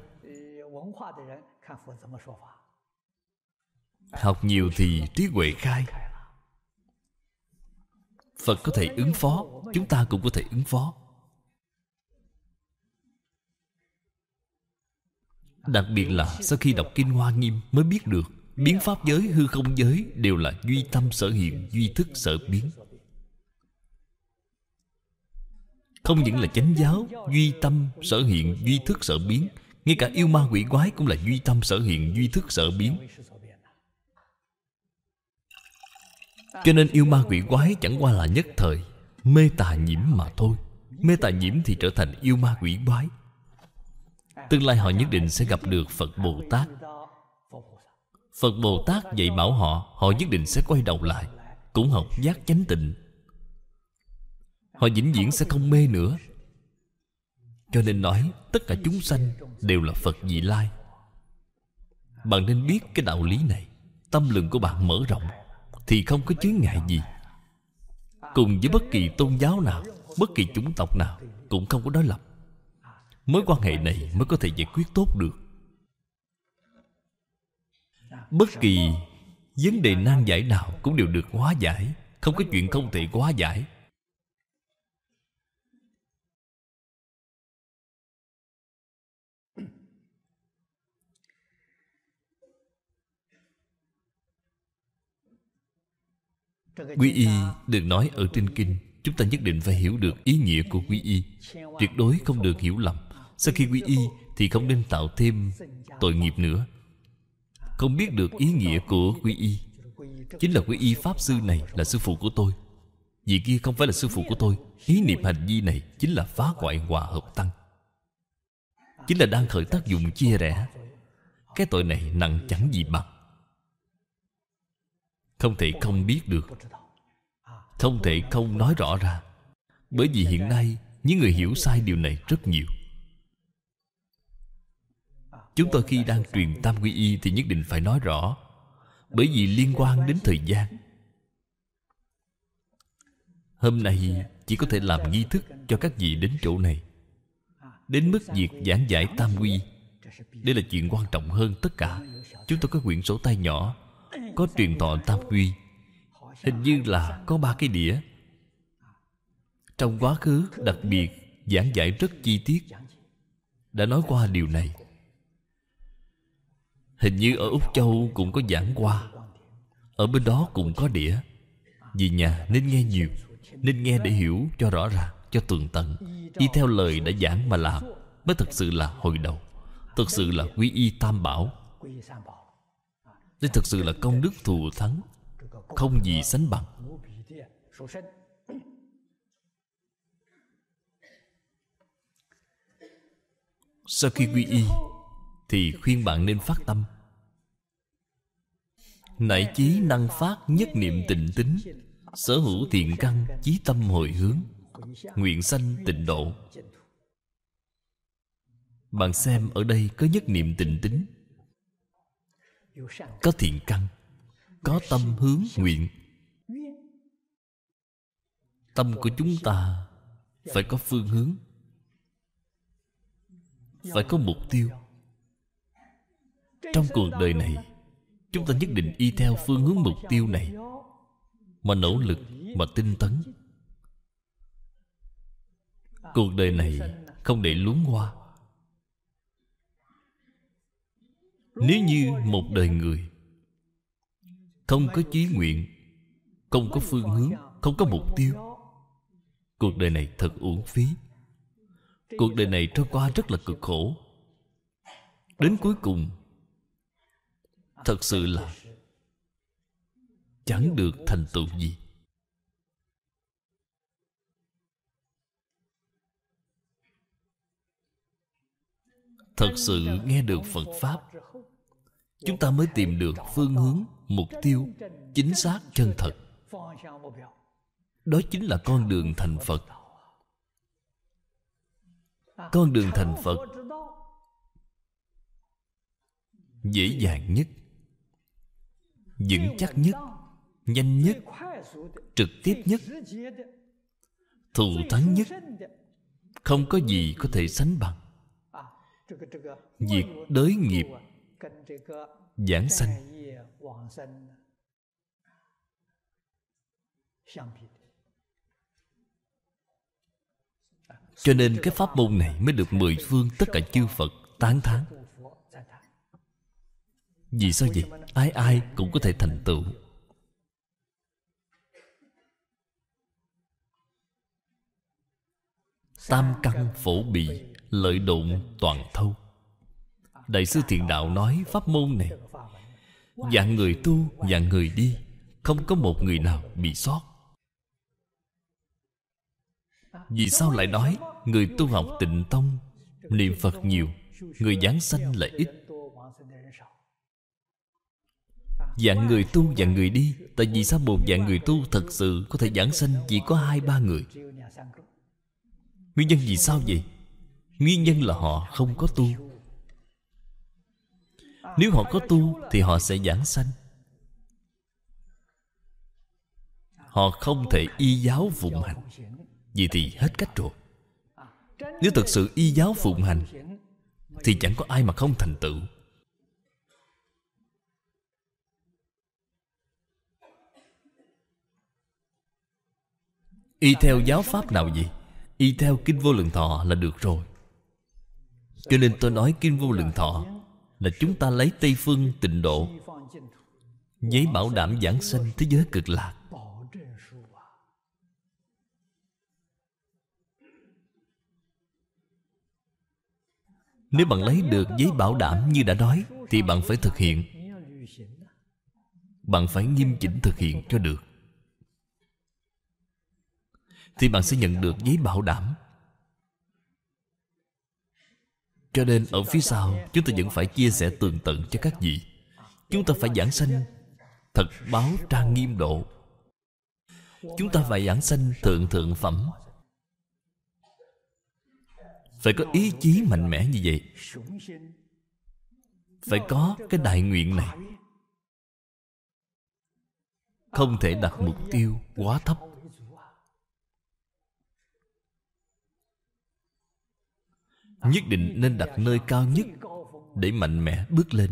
Học nhiều thì trí huệ khai Phật có thể ứng phó Chúng ta cũng có thể ứng phó Đặc biệt là sau khi đọc Kinh Hoa Nghiêm Mới biết được Biến pháp giới hư không giới Đều là duy tâm sở hiện Duy thức sở biến Không những là chánh giáo Duy tâm sở hiện duy thức sở biến Ngay cả yêu ma quỷ quái cũng là duy tâm sở hiện duy thức sở biến Cho nên yêu ma quỷ quái chẳng qua là nhất thời Mê tà nhiễm mà thôi Mê tà nhiễm thì trở thành yêu ma quỷ quái Tương lai họ nhất định sẽ gặp được Phật Bồ Tát Phật Bồ Tát dạy bảo họ Họ nhất định sẽ quay đầu lại Cũng học giác chánh tịnh Họ vĩnh viễn sẽ không mê nữa Cho nên nói Tất cả chúng sanh đều là Phật dị lai Bạn nên biết cái đạo lý này Tâm lượng của bạn mở rộng Thì không có chướng ngại gì Cùng với bất kỳ tôn giáo nào Bất kỳ chủng tộc nào Cũng không có đối lập Mối quan hệ này mới có thể giải quyết tốt được Bất kỳ vấn đề nan giải nào cũng đều được hóa giải Không có chuyện không thể hóa giải quy y được nói ở trên kinh chúng ta nhất định phải hiểu được ý nghĩa của quy y tuyệt đối không được hiểu lầm sau khi quy y thì không nên tạo thêm tội nghiệp nữa không biết được ý nghĩa của quy y chính là quy y pháp sư này là sư phụ của tôi vị kia không phải là sư phụ của tôi ý niệm hành vi này chính là phá hoại hòa hợp tăng chính là đang khởi tác dụng chia rẽ cái tội này nặng chẳng gì bằng không thể không biết được không thể không nói rõ ra bởi vì hiện nay những người hiểu sai điều này rất nhiều chúng tôi khi đang truyền tam quy y thì nhất định phải nói rõ bởi vì liên quan đến thời gian hôm nay chỉ có thể làm nghi thức cho các vị đến chỗ này đến mức việc giảng giải tam quy đây là chuyện quan trọng hơn tất cả chúng tôi có quyển sổ tay nhỏ có truyền thọ tam quy Hình như là có ba cái đĩa Trong quá khứ đặc biệt giảng giải rất chi tiết Đã nói qua điều này Hình như ở Úc Châu cũng có giảng qua Ở bên đó cũng có đĩa Vì nhà nên nghe nhiều Nên nghe để hiểu cho rõ ràng Cho tường tận Y theo lời đã giảng mà làm Mới thật sự là hồi đầu Thật sự là quý y tam bảo đây thực sự là công đức thù thắng Không gì sánh bằng Sau khi quy y Thì khuyên bạn nên phát tâm Nại chí năng phát nhất niệm tịnh tính Sở hữu thiện căn chí tâm hồi hướng Nguyện sanh tịnh độ Bạn xem ở đây có nhất niệm tịnh tính có thiện căn có tâm hướng nguyện tâm của chúng ta phải có phương hướng phải có mục tiêu trong cuộc đời này chúng ta nhất định y theo phương hướng mục tiêu này mà nỗ lực mà tinh tấn cuộc đời này không để lún hoa Nếu như một đời người Không có chí nguyện Không có phương hướng Không có mục tiêu Cuộc đời này thật uổng phí Cuộc đời này trôi qua rất là cực khổ Đến cuối cùng Thật sự là Chẳng được thành tựu gì Thật sự nghe được Phật Pháp chúng ta mới tìm được phương hướng mục tiêu chính xác chân thật đó chính là con đường thành phật con đường thành phật dễ dàng nhất vững chắc nhất nhanh nhất trực tiếp nhất thù thắng nhất không có gì có thể sánh bằng việc đới nghiệp giảng sanh cho nên cái pháp môn này mới được mười phương tất cả chư Phật tán thán Vì sao vậy? Ai ai cũng có thể thành tựu Tam căn phổ bị lợi độn toàn thâu Đại sư Thiện Đạo nói pháp môn này Dạng người tu, dạng người đi Không có một người nào bị sót Vì sao lại nói Người tu học tịnh tông Niệm Phật nhiều Người giáng sanh lại ít Dạng người tu dạng người đi Tại vì sao một dạng người tu thật sự Có thể giảng sanh chỉ có hai ba người Nguyên nhân vì sao vậy Nguyên nhân là họ không có tu nếu họ có tu Thì họ sẽ giảng sanh Họ không thể y giáo phụng hành Vì thì hết cách rồi Nếu thực sự y giáo phụng hành Thì chẳng có ai mà không thành tựu Y theo giáo pháp nào gì Y theo Kinh Vô Lượng Thọ là được rồi Cho nên tôi nói Kinh Vô Lượng Thọ là chúng ta lấy Tây Phương tịnh độ Giấy bảo đảm giảng sanh thế giới cực lạc Nếu bạn lấy được giấy bảo đảm như đã nói Thì bạn phải thực hiện Bạn phải nghiêm chỉnh thực hiện cho được Thì bạn sẽ nhận được giấy bảo đảm cho nên ở phía sau Chúng ta vẫn phải chia sẻ tường tận cho các vị Chúng ta phải giảng sanh Thật báo trang nghiêm độ Chúng ta phải giảng sanh thượng thượng phẩm Phải có ý chí mạnh mẽ như vậy Phải có cái đại nguyện này Không thể đặt mục tiêu quá thấp nhất định nên đặt nơi cao nhất để mạnh mẽ bước lên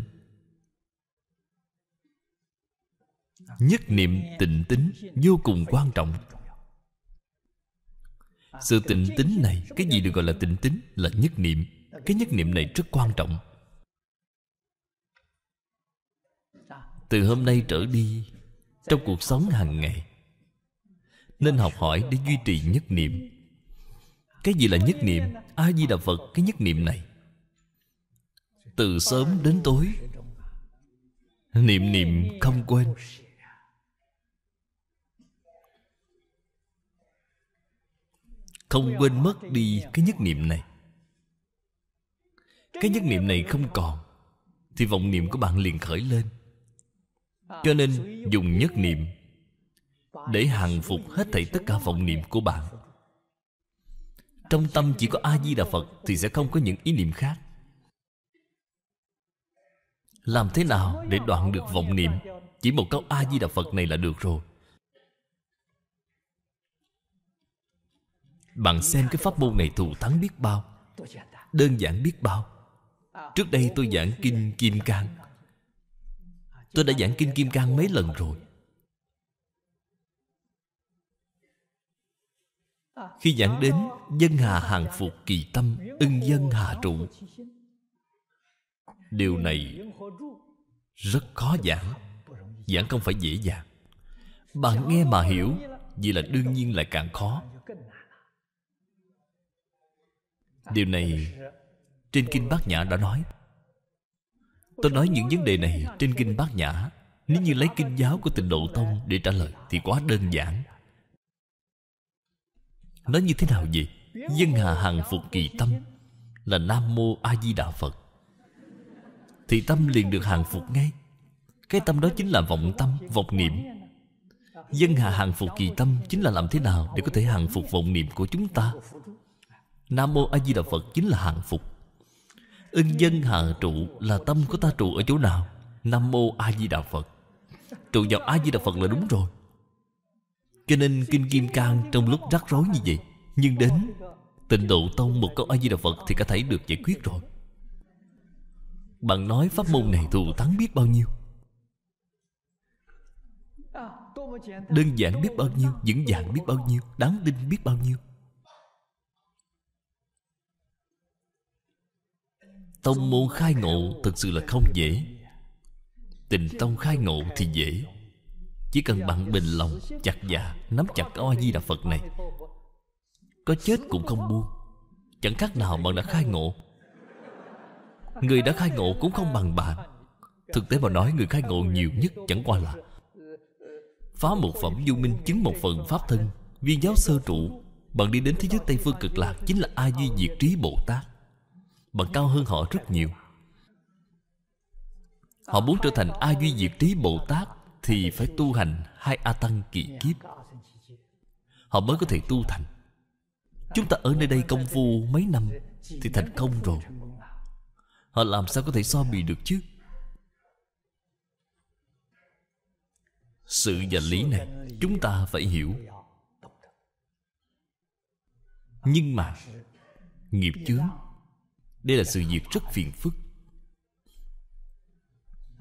nhất niệm tịnh tính vô cùng quan trọng sự tịnh tính này cái gì được gọi là tịnh tính là nhất niệm cái nhất niệm này rất quan trọng từ hôm nay trở đi trong cuộc sống hàng ngày nên học hỏi để duy trì nhất niệm cái gì là nhất niệm A-di-đà Phật Cái nhất niệm này Từ sớm đến tối Niệm niệm không quên Không quên mất đi cái nhất niệm này Cái nhất niệm này không còn Thì vọng niệm của bạn liền khởi lên Cho nên dùng nhất niệm Để hàng phục hết thảy tất cả vọng niệm của bạn trong tâm chỉ có A-di-đà Phật Thì sẽ không có những ý niệm khác Làm thế nào để đoạn được vọng niệm Chỉ một câu A-di-đà Phật này là được rồi Bạn xem cái pháp môn này thù thắng biết bao Đơn giản biết bao Trước đây tôi giảng Kinh Kim Cang Tôi đã giảng Kinh Kim Cang mấy lần rồi Khi giảng đến Dân hà hàng phục kỳ tâm Ưng dân hà trụ Điều này Rất khó giảng Giảng không phải dễ dàng Bạn nghe mà hiểu Vì là đương nhiên lại càng khó Điều này Trên Kinh Bát Nhã đã nói Tôi nói những vấn đề này Trên Kinh Bát Nhã Nếu như lấy kinh giáo của tịnh độ tông Để trả lời Thì quá đơn giản Nói như thế nào vậy Dân hạ hằng phục kỳ tâm Là Nam Mô A Di Đà Phật Thì tâm liền được hàng phục ngay Cái tâm đó chính là vọng tâm, vọng niệm Dân hạ hàng phục kỳ tâm Chính là làm thế nào để có thể hàng phục vọng niệm của chúng ta Nam Mô A Di Đà Phật chính là hàng phục Ưng dân hạ trụ là tâm của ta trụ ở chỗ nào Nam Mô A Di Đà Phật Trụ vào A Di Đà Phật là đúng rồi Cho nên Kinh Kim Cang trong lúc rắc rối như vậy nhưng đến tịnh độ tông một câu A-di-đà Phật Thì cả thảy được giải quyết rồi Bạn nói pháp môn này thù thắng biết bao nhiêu Đơn giản biết bao nhiêu Vững dạng biết bao nhiêu Đáng tin biết bao nhiêu Tông môn khai ngộ Thật sự là không dễ Tình tông khai ngộ thì dễ Chỉ cần bạn bình lòng Chặt dạ Nắm chặt a di đà Phật này có chết cũng không buông Chẳng khác nào bạn đã khai ngộ Người đã khai ngộ cũng không bằng bạn Thực tế mà nói người khai ngộ nhiều nhất chẳng qua là Phá một phẩm du minh chứng một phần pháp thân Viên giáo sơ trụ Bạn đi đến thế giới Tây Phương cực lạc Chính là A Duy Diệt Trí Bồ Tát Bạn cao hơn họ rất nhiều Họ muốn trở thành A Duy Diệt Trí Bồ Tát Thì phải tu hành hai A Tăng kỳ kiếp Họ mới có thể tu thành Chúng ta ở nơi đây công phu mấy năm Thì thành công rồi Họ làm sao có thể so bì được chứ Sự và lý này Chúng ta phải hiểu Nhưng mà Nghiệp chướng Đây là sự việc rất phiền phức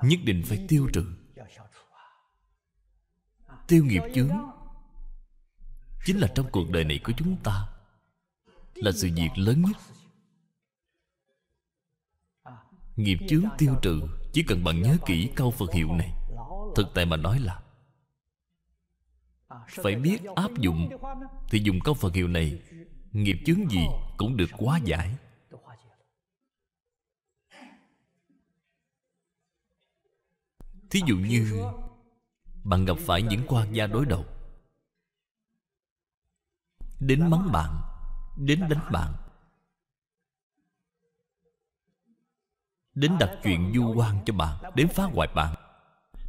Nhất định phải tiêu trừ Tiêu nghiệp chướng Chính là trong cuộc đời này của chúng ta là sự việc lớn nhất nghiệp chướng tiêu trừ chỉ cần bạn nhớ kỹ câu phật hiệu này thực tại mà nói là phải biết áp dụng thì dùng câu phật hiệu này nghiệp chướng gì cũng được quá giải thí dụ như bạn gặp phải những quan gia đối đầu đến mắng bạn đến đánh bạn đến đặt chuyện du quan cho bạn đến phá hoại bạn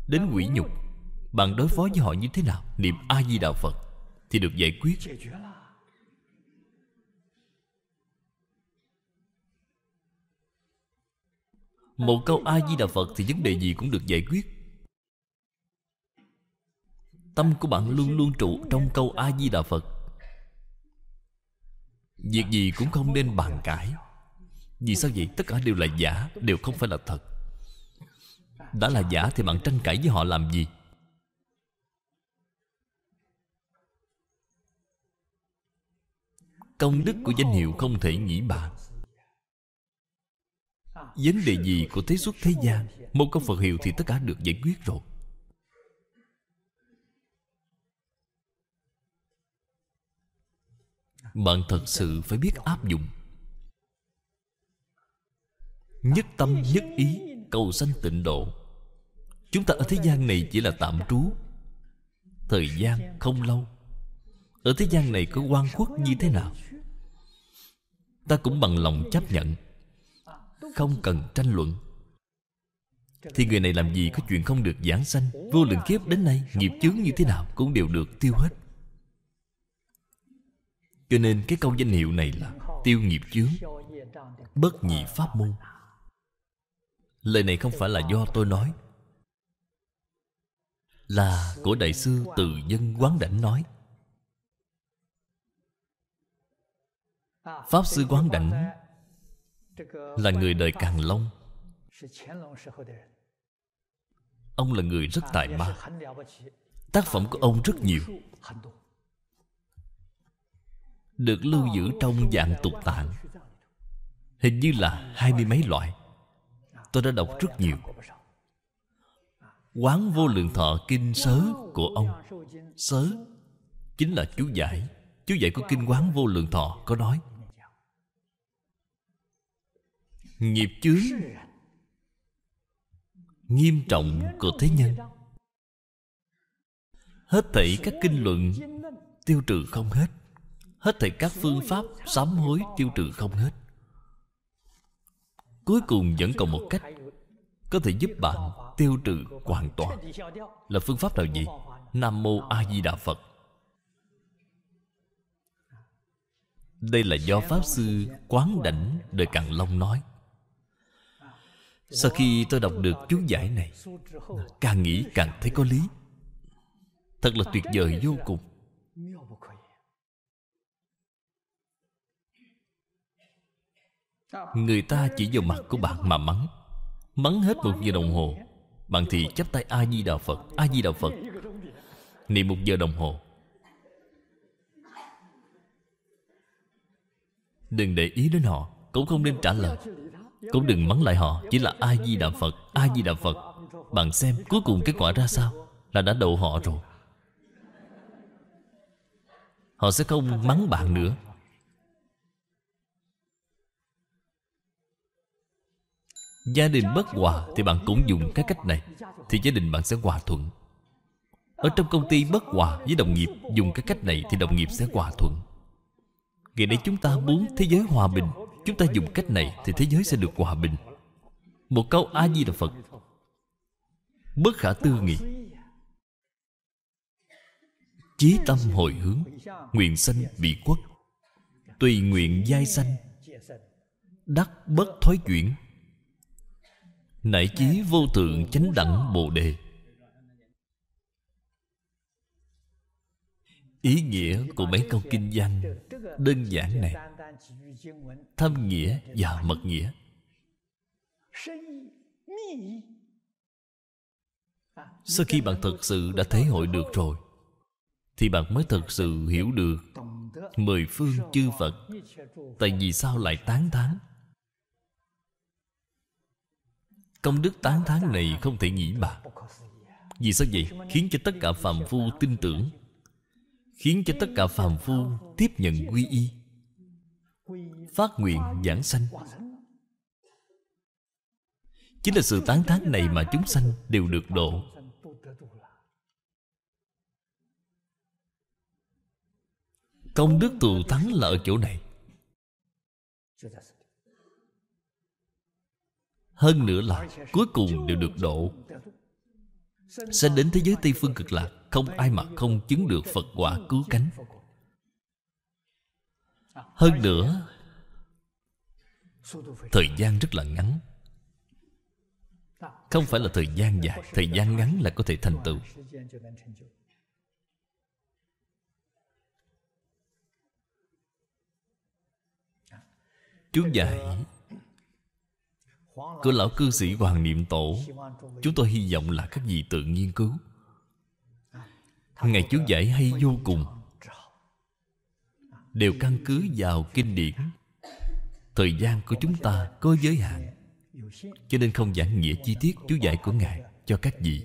đến quỷ nhục bạn đối phó với họ như thế nào niệm a di đà phật thì được giải quyết một câu a di đà phật thì vấn đề gì cũng được giải quyết tâm của bạn luôn luôn trụ trong câu a di đà phật Việc gì cũng không nên bàn cãi Vì sao vậy tất cả đều là giả Đều không phải là thật Đã là giả thì bạn tranh cãi với họ làm gì Công đức của danh hiệu không thể nghĩ bàn Vấn đề gì của thế xuất thế gian Một câu Phật hiệu thì tất cả được giải quyết rồi bạn thật sự phải biết áp dụng nhất tâm nhất ý cầu sanh tịnh độ chúng ta ở thế gian này chỉ là tạm trú thời gian không lâu ở thế gian này có quan quốc như thế nào ta cũng bằng lòng chấp nhận không cần tranh luận thì người này làm gì có chuyện không được giảng sanh vô lượng kiếp đến nay nghiệp chướng như thế nào cũng đều được tiêu hết cho nên cái câu danh hiệu này là Tiêu nghiệp chướng Bất nhị pháp môn Lời này không phải là do tôi nói Là của Đại sư Từ Dân Quán Đảnh nói Pháp sư Quán Đảnh Là người đời Càng Long Ông là người rất tài ba Tác phẩm của ông rất nhiều được lưu giữ trong dạng tục tạng Hình như là hai mươi mấy loại Tôi đã đọc rất nhiều Quán vô lượng thọ kinh sớ của ông Sớ Chính là chú giải Chú giải của kinh quán vô lượng thọ có nói Nghiệp chướng Nghiêm trọng của thế nhân Hết thảy các kinh luận Tiêu trừ không hết Hết thảy các phương pháp sám hối tiêu trừ không hết Cuối cùng vẫn còn một cách Có thể giúp bạn tiêu trừ hoàn toàn Là phương pháp nào gì? Nam Mô A Di Đà Phật Đây là do Pháp Sư Quán Đảnh Đời Càn Long nói Sau khi tôi đọc được chú giải này Càng nghĩ càng thấy có lý Thật là tuyệt vời vô cùng Người ta chỉ vào mặt của bạn mà mắng Mắng hết một giờ đồng hồ Bạn thì chắp tay A-di-đà Phật A-di-đà Phật Niệm một giờ đồng hồ Đừng để ý đến họ Cũng không nên trả lời Cũng đừng mắng lại họ Chỉ là A-di-đà Phật A-di-đà Phật Bạn xem cuối cùng kết quả ra sao Là đã đậu họ rồi Họ sẽ không mắng bạn nữa Gia đình bất hòa Thì bạn cũng dùng cái cách này Thì gia đình bạn sẽ hòa thuận Ở trong công ty bất hòa với đồng nghiệp Dùng cái cách này thì đồng nghiệp sẽ hòa thuận Ngày nay chúng ta muốn thế giới hòa bình Chúng ta dùng cách này Thì thế giới sẽ được hòa bình Một câu A-di đà Phật Bất khả tư nghị Chí tâm hồi hướng Nguyện sanh bị quốc Tùy nguyện giai sanh Đắc bất thói chuyển Nảy chí vô thượng chánh đẳng Bồ Đề Ý nghĩa của mấy câu kinh văn Đơn giản này Thâm nghĩa và mật nghĩa Sau khi bạn thực sự đã thể hội được rồi Thì bạn mới thực sự hiểu được Mười phương chư Phật Tại vì sao lại tán thán Công đức tán tháng này không thể nghĩ bàn Vì sao vậy? Khiến cho tất cả phàm phu tin tưởng Khiến cho tất cả phàm phu tiếp nhận quy y Phát nguyện giảng sanh Chính là sự tán thán này mà chúng sanh đều được độ Công đức tù thắng là ở chỗ này hơn nữa là cuối cùng đều được độ Sẽ đến thế giới Tây Phương cực lạc Không ai mà không chứng được Phật quả cứu cánh Hơn nữa Thời gian rất là ngắn Không phải là thời gian dài Thời gian ngắn là có thể thành tựu Chú dạy của lão cư sĩ hoàng niệm tổ chúng tôi hy vọng là các vị tự nghiên cứu ngày chú giải hay vô cùng đều căn cứ vào kinh điển thời gian của chúng ta có giới hạn cho nên không giảng nghĩa chi tiết chú giải của ngài cho các vị